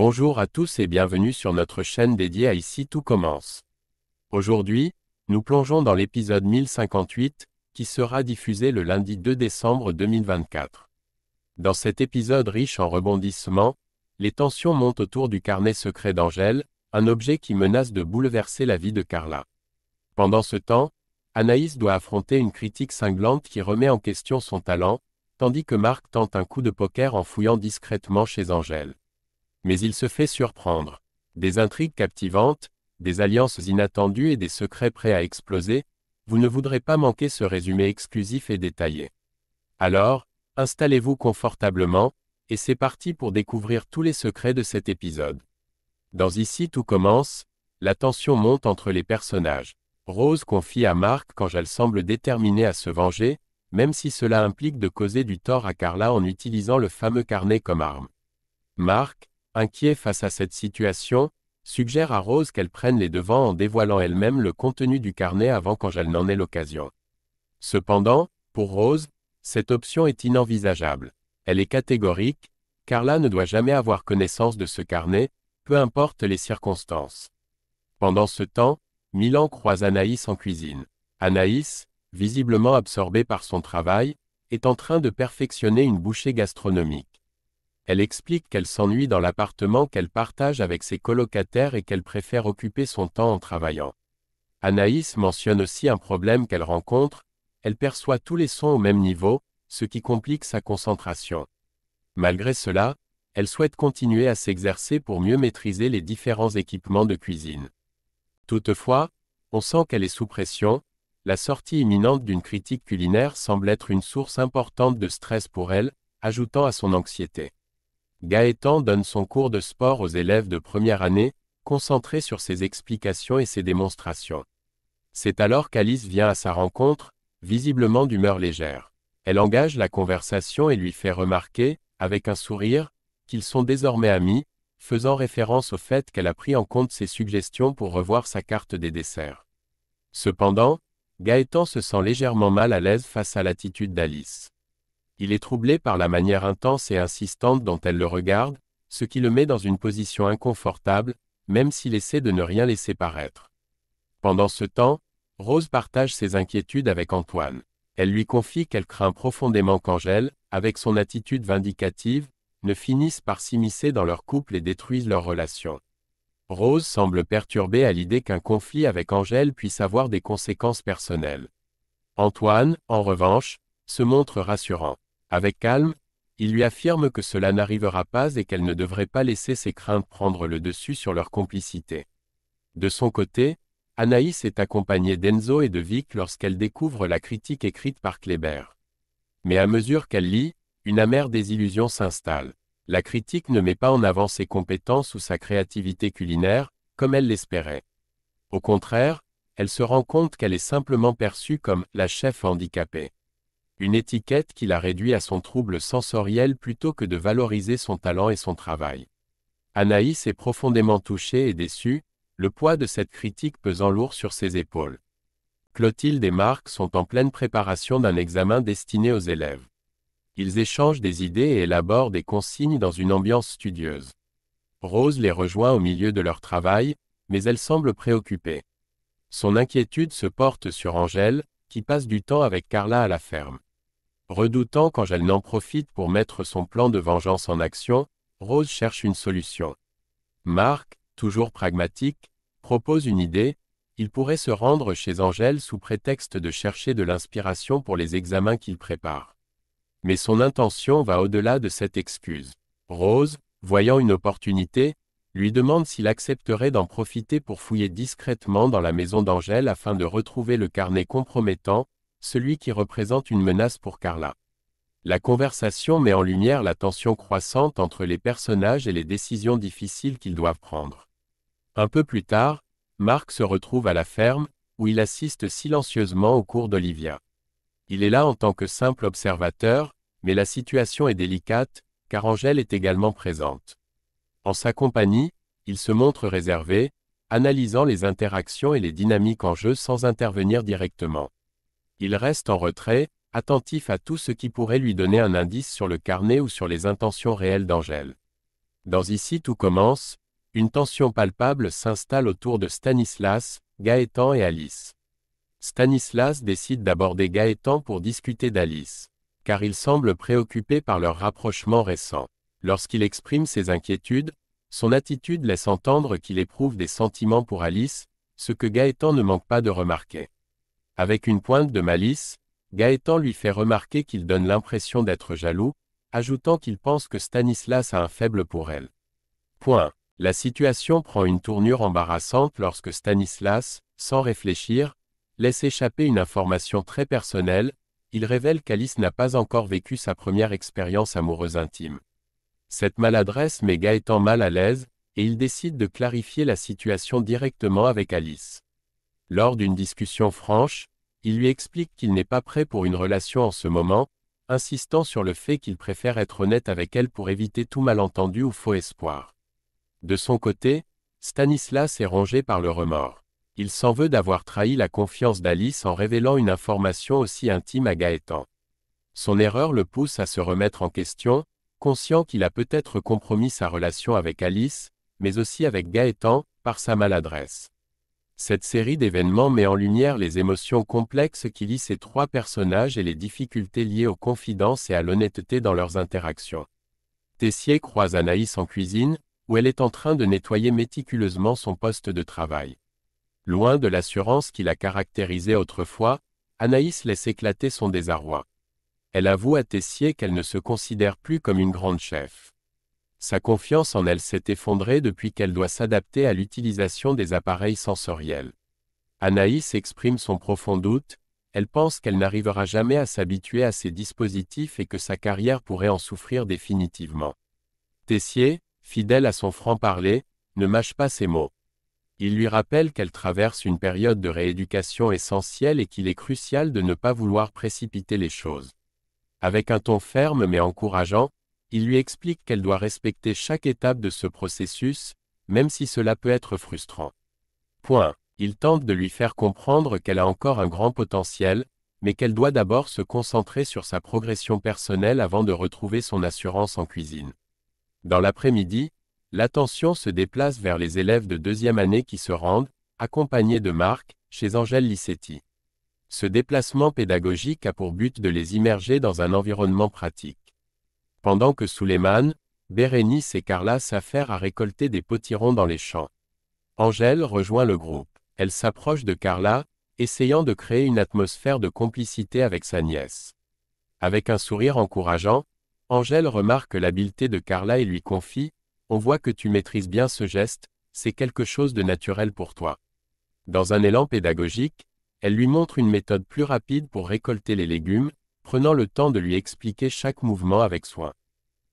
Bonjour à tous et bienvenue sur notre chaîne dédiée à Ici tout commence. Aujourd'hui, nous plongeons dans l'épisode 1058, qui sera diffusé le lundi 2 décembre 2024. Dans cet épisode riche en rebondissements, les tensions montent autour du carnet secret d'Angèle, un objet qui menace de bouleverser la vie de Carla. Pendant ce temps, Anaïs doit affronter une critique cinglante qui remet en question son talent, tandis que Marc tente un coup de poker en fouillant discrètement chez Angèle mais il se fait surprendre. Des intrigues captivantes, des alliances inattendues et des secrets prêts à exploser, vous ne voudrez pas manquer ce résumé exclusif et détaillé. Alors, installez-vous confortablement, et c'est parti pour découvrir tous les secrets de cet épisode. Dans Ici tout commence, la tension monte entre les personnages. Rose confie à Marc quand elle semble déterminée à se venger, même si cela implique de causer du tort à Carla en utilisant le fameux carnet comme arme. Marc, inquiet face à cette situation, suggère à Rose qu'elle prenne les devants en dévoilant elle-même le contenu du carnet avant quand n'en ait l'occasion. Cependant, pour Rose, cette option est inenvisageable. Elle est catégorique, Carla ne doit jamais avoir connaissance de ce carnet, peu importe les circonstances. Pendant ce temps, Milan croise Anaïs en cuisine. Anaïs, visiblement absorbée par son travail, est en train de perfectionner une bouchée gastronomique. Elle explique qu'elle s'ennuie dans l'appartement qu'elle partage avec ses colocataires et qu'elle préfère occuper son temps en travaillant. Anaïs mentionne aussi un problème qu'elle rencontre, elle perçoit tous les sons au même niveau, ce qui complique sa concentration. Malgré cela, elle souhaite continuer à s'exercer pour mieux maîtriser les différents équipements de cuisine. Toutefois, on sent qu'elle est sous pression, la sortie imminente d'une critique culinaire semble être une source importante de stress pour elle, ajoutant à son anxiété. Gaëtan donne son cours de sport aux élèves de première année, concentré sur ses explications et ses démonstrations. C'est alors qu'Alice vient à sa rencontre, visiblement d'humeur légère. Elle engage la conversation et lui fait remarquer, avec un sourire, qu'ils sont désormais amis, faisant référence au fait qu'elle a pris en compte ses suggestions pour revoir sa carte des desserts. Cependant, Gaëtan se sent légèrement mal à l'aise face à l'attitude d'Alice. Il est troublé par la manière intense et insistante dont elle le regarde, ce qui le met dans une position inconfortable, même s'il essaie de ne rien laisser paraître. Pendant ce temps, Rose partage ses inquiétudes avec Antoine. Elle lui confie qu'elle craint profondément qu'Angèle, avec son attitude vindicative, ne finisse par s'immiscer dans leur couple et détruise leur relation. Rose semble perturbée à l'idée qu'un conflit avec Angèle puisse avoir des conséquences personnelles. Antoine, en revanche, se montre rassurant. Avec calme, il lui affirme que cela n'arrivera pas et qu'elle ne devrait pas laisser ses craintes prendre le dessus sur leur complicité. De son côté, Anaïs est accompagnée d'Enzo et de Vic lorsqu'elle découvre la critique écrite par Kléber. Mais à mesure qu'elle lit, une amère désillusion s'installe. La critique ne met pas en avant ses compétences ou sa créativité culinaire, comme elle l'espérait. Au contraire, elle se rend compte qu'elle est simplement perçue comme la chef handicapée une étiquette qui la réduit à son trouble sensoriel plutôt que de valoriser son talent et son travail. Anaïs est profondément touchée et déçue, le poids de cette critique pesant lourd sur ses épaules. Clotilde et Marc sont en pleine préparation d'un examen destiné aux élèves. Ils échangent des idées et élaborent des consignes dans une ambiance studieuse. Rose les rejoint au milieu de leur travail, mais elle semble préoccupée. Son inquiétude se porte sur Angèle, qui passe du temps avec Carla à la ferme. Redoutant qu'Angèle n'en profite pour mettre son plan de vengeance en action, Rose cherche une solution. Marc, toujours pragmatique, propose une idée, il pourrait se rendre chez Angèle sous prétexte de chercher de l'inspiration pour les examens qu'il prépare. Mais son intention va au-delà de cette excuse. Rose, voyant une opportunité, lui demande s'il accepterait d'en profiter pour fouiller discrètement dans la maison d'Angèle afin de retrouver le carnet compromettant, celui qui représente une menace pour Carla. La conversation met en lumière la tension croissante entre les personnages et les décisions difficiles qu'ils doivent prendre. Un peu plus tard, Marc se retrouve à la ferme, où il assiste silencieusement au cours d'Olivia. Il est là en tant que simple observateur, mais la situation est délicate, car Angèle est également présente. En sa compagnie, il se montre réservé, analysant les interactions et les dynamiques en jeu sans intervenir directement. Il reste en retrait, attentif à tout ce qui pourrait lui donner un indice sur le carnet ou sur les intentions réelles d'Angèle. Dans Ici tout commence, une tension palpable s'installe autour de Stanislas, Gaëtan et Alice. Stanislas décide d'aborder Gaëtan pour discuter d'Alice, car il semble préoccupé par leur rapprochement récent. Lorsqu'il exprime ses inquiétudes, son attitude laisse entendre qu'il éprouve des sentiments pour Alice, ce que Gaëtan ne manque pas de remarquer. Avec une pointe de malice, Gaëtan lui fait remarquer qu'il donne l'impression d'être jaloux, ajoutant qu'il pense que Stanislas a un faible pour elle. Point. La situation prend une tournure embarrassante lorsque Stanislas, sans réfléchir, laisse échapper une information très personnelle, il révèle qu'Alice n'a pas encore vécu sa première expérience amoureuse intime. Cette maladresse met Gaëtan mal à l'aise, et il décide de clarifier la situation directement avec Alice. Lors d'une discussion franche, il lui explique qu'il n'est pas prêt pour une relation en ce moment, insistant sur le fait qu'il préfère être honnête avec elle pour éviter tout malentendu ou faux espoir. De son côté, Stanislas est rongé par le remords. Il s'en veut d'avoir trahi la confiance d'Alice en révélant une information aussi intime à Gaëtan. Son erreur le pousse à se remettre en question, conscient qu'il a peut-être compromis sa relation avec Alice, mais aussi avec Gaëtan, par sa maladresse. Cette série d'événements met en lumière les émotions complexes qui lient ces trois personnages et les difficultés liées aux confidences et à l'honnêteté dans leurs interactions. Tessier croise Anaïs en cuisine, où elle est en train de nettoyer méticuleusement son poste de travail. Loin de l'assurance qui la caractérisait autrefois, Anaïs laisse éclater son désarroi. Elle avoue à Tessier qu'elle ne se considère plus comme une grande chef. Sa confiance en elle s'est effondrée depuis qu'elle doit s'adapter à l'utilisation des appareils sensoriels. Anaïs exprime son profond doute, elle pense qu'elle n'arrivera jamais à s'habituer à ces dispositifs et que sa carrière pourrait en souffrir définitivement. Tessier, fidèle à son franc-parler, ne mâche pas ses mots. Il lui rappelle qu'elle traverse une période de rééducation essentielle et qu'il est crucial de ne pas vouloir précipiter les choses. Avec un ton ferme mais encourageant, il lui explique qu'elle doit respecter chaque étape de ce processus, même si cela peut être frustrant. Point. Il tente de lui faire comprendre qu'elle a encore un grand potentiel, mais qu'elle doit d'abord se concentrer sur sa progression personnelle avant de retrouver son assurance en cuisine. Dans l'après-midi, l'attention se déplace vers les élèves de deuxième année qui se rendent, accompagnés de Marc, chez Angèle Licetti. Ce déplacement pédagogique a pour but de les immerger dans un environnement pratique. Pendant que Souleymane, Bérénice et Carla s'affairent à récolter des potirons dans les champs. Angèle rejoint le groupe. Elle s'approche de Carla, essayant de créer une atmosphère de complicité avec sa nièce. Avec un sourire encourageant, Angèle remarque l'habileté de Carla et lui confie On voit que tu maîtrises bien ce geste, c'est quelque chose de naturel pour toi. Dans un élan pédagogique, elle lui montre une méthode plus rapide pour récolter les légumes, prenant le temps de lui expliquer chaque mouvement avec soin.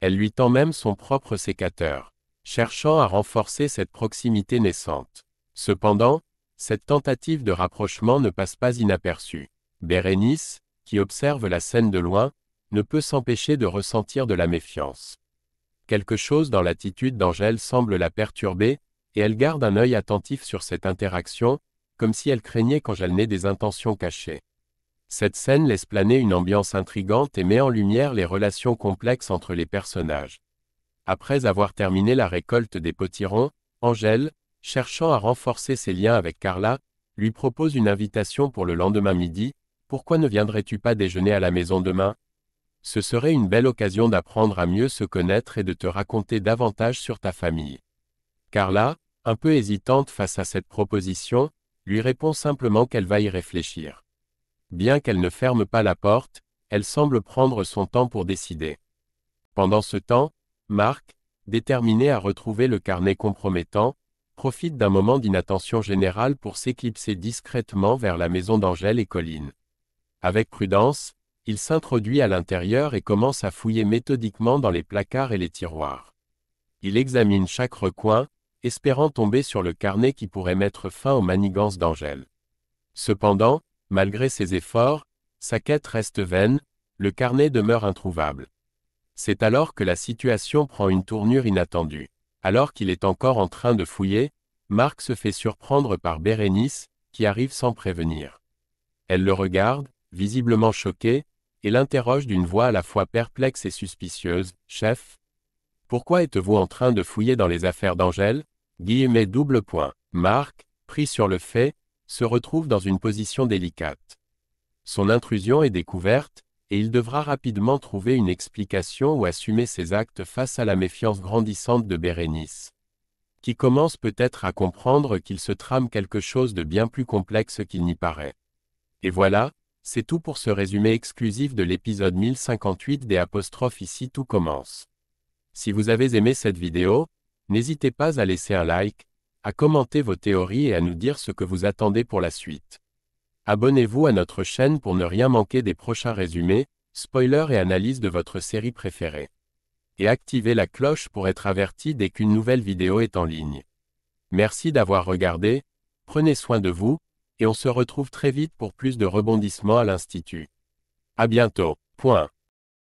Elle lui tend même son propre sécateur, cherchant à renforcer cette proximité naissante. Cependant, cette tentative de rapprochement ne passe pas inaperçue. Bérénice, qui observe la scène de loin, ne peut s'empêcher de ressentir de la méfiance. Quelque chose dans l'attitude d'Angèle semble la perturber, et elle garde un œil attentif sur cette interaction, comme si elle craignait qu'Angèle n'ait des intentions cachées. Cette scène laisse planer une ambiance intrigante et met en lumière les relations complexes entre les personnages. Après avoir terminé la récolte des potirons, Angèle, cherchant à renforcer ses liens avec Carla, lui propose une invitation pour le lendemain midi, Pourquoi ne viendrais-tu pas déjeuner à la maison demain Ce serait une belle occasion d'apprendre à mieux se connaître et de te raconter davantage sur ta famille. Carla, un peu hésitante face à cette proposition, lui répond simplement qu'elle va y réfléchir. Bien qu'elle ne ferme pas la porte, elle semble prendre son temps pour décider. Pendant ce temps, Marc, déterminé à retrouver le carnet compromettant, profite d'un moment d'inattention générale pour s'éclipser discrètement vers la maison d'Angèle et Colline. Avec prudence, il s'introduit à l'intérieur et commence à fouiller méthodiquement dans les placards et les tiroirs. Il examine chaque recoin, espérant tomber sur le carnet qui pourrait mettre fin aux manigances d'Angèle. Cependant, Malgré ses efforts, sa quête reste vaine, le carnet demeure introuvable. C'est alors que la situation prend une tournure inattendue. Alors qu'il est encore en train de fouiller, Marc se fait surprendre par Bérénice, qui arrive sans prévenir. Elle le regarde, visiblement choquée, et l'interroge d'une voix à la fois perplexe et suspicieuse, Chef Pourquoi êtes-vous en train de fouiller dans les affaires d'Angèle Guillemet double point. Marc, pris sur le fait, se retrouve dans une position délicate. Son intrusion est découverte, et il devra rapidement trouver une explication ou assumer ses actes face à la méfiance grandissante de Bérénice, qui commence peut-être à comprendre qu'il se trame quelque chose de bien plus complexe qu'il n'y paraît. Et voilà, c'est tout pour ce résumé exclusif de l'épisode 1058 des apostrophes ici tout commence. Si vous avez aimé cette vidéo, n'hésitez pas à laisser un like, à commenter vos théories et à nous dire ce que vous attendez pour la suite. Abonnez-vous à notre chaîne pour ne rien manquer des prochains résumés, spoilers et analyses de votre série préférée. Et activez la cloche pour être averti dès qu'une nouvelle vidéo est en ligne. Merci d'avoir regardé, prenez soin de vous, et on se retrouve très vite pour plus de rebondissements à l'Institut. À bientôt. Point.